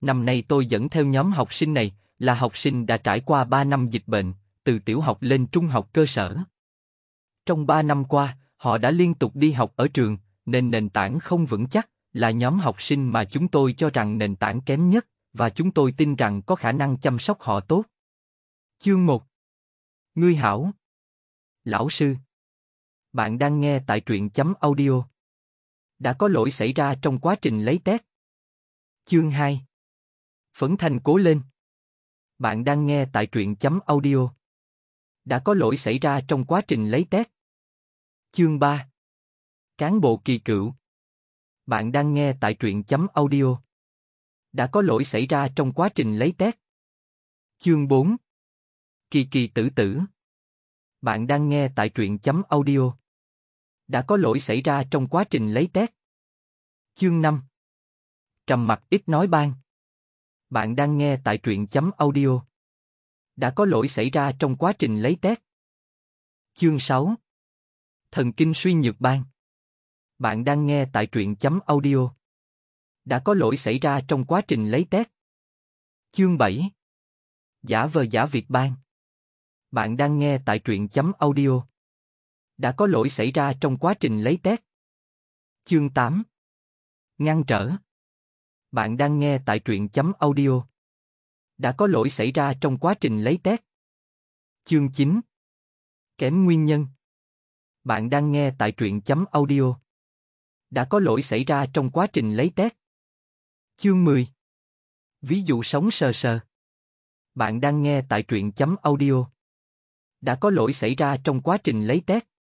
Năm nay tôi dẫn theo nhóm học sinh này, là học sinh đã trải qua 3 năm dịch bệnh, từ tiểu học lên trung học cơ sở. Trong 3 năm qua, họ đã liên tục đi học ở trường, nên nền tảng không vững chắc, là nhóm học sinh mà chúng tôi cho rằng nền tảng kém nhất, và chúng tôi tin rằng có khả năng chăm sóc họ tốt. Chương 1 Ngươi hảo Lão sư Bạn đang nghe tại truyện chấm audio Đã có lỗi xảy ra trong quá trình lấy test Chương 2 Phấn thanh cố lên. Bạn đang nghe tại truyện chấm audio. Đã có lỗi xảy ra trong quá trình lấy test. Chương 3 Cán bộ kỳ cựu Bạn đang nghe tại truyện chấm audio. Đã có lỗi xảy ra trong quá trình lấy test. Chương 4 Kỳ kỳ tử tử Bạn đang nghe tại truyện chấm audio. Đã có lỗi xảy ra trong quá trình lấy test. Chương 5 Trầm mặt ít nói bang bạn đang nghe tại truyện chấm audio. Đã có lỗi xảy ra trong quá trình lấy test. Chương 6 Thần kinh suy nhược ban Bạn đang nghe tại truyện chấm audio. Đã có lỗi xảy ra trong quá trình lấy test. Chương 7 Giả vờ giả việc ban Bạn đang nghe tại truyện chấm audio. Đã có lỗi xảy ra trong quá trình lấy test. Chương 8 Ngăn trở bạn đang nghe tại truyện chấm audio. Đã có lỗi xảy ra trong quá trình lấy test. Chương 9 Kém nguyên nhân Bạn đang nghe tại truyện chấm audio. Đã có lỗi xảy ra trong quá trình lấy test. Chương 10 Ví dụ sống sờ sờ Bạn đang nghe tại truyện chấm audio. Đã có lỗi xảy ra trong quá trình lấy test.